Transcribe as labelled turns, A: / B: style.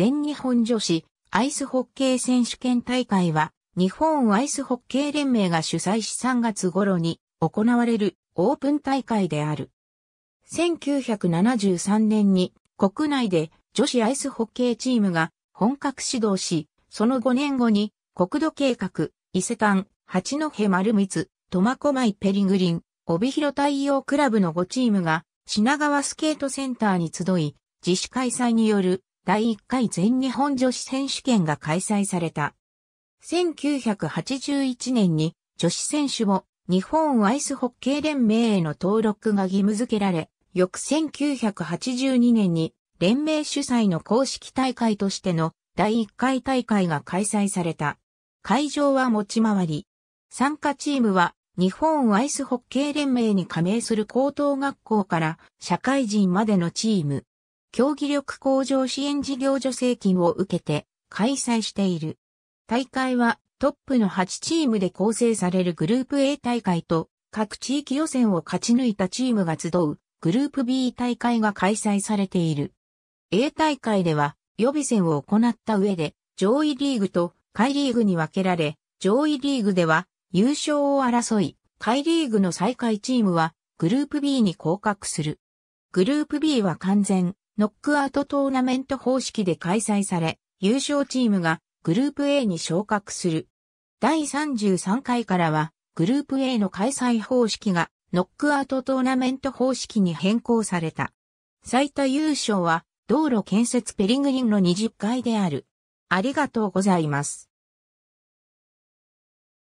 A: 全日本女子アイスホッケー選手権大会は、日本アイ
B: スホッケー連盟が主催し3月頃に行われるオープン大会である。1973年に国内で女子アイスホッケーチームが本格始動し、その5年後に国土計画、伊勢丹、八戸丸光、苫小牧ペリグリン、帯広太陽クラブの5チームが品川スケートセンターに集い、自主開催による第1回全日本女子選手権が開催された。1981年に女子選手も日本アイスホッケー連盟への登録が義務付けられ、翌1982年に連盟主催の公式大会としての第1回大会が開催された。会場は持ち回り。参加チームは日本アイスホッケー連盟に加盟する高等学校から社会人までのチーム。競技力向上支援事業助成金を受けて開催している。大会はトップの8チームで構成されるグループ A 大会と各地域予選を勝ち抜いたチームが集うグループ B 大会が開催されている。A 大会では予備戦を行った上で上位リーグと下位リーグに分けられ、上位リーグでは優勝を争い、下位リーグの最下位チームはグループ B に降格する。グループ B は完全、ノックアウトトーナメント方式で開催され、優勝チームがグループ A に昇格する。第33回からは、グループ A の開催方式がノックアウトトーナメント方式に変更された。最多優勝は、道路建設ペリグリンの
A: 20回である。ありがとうございます。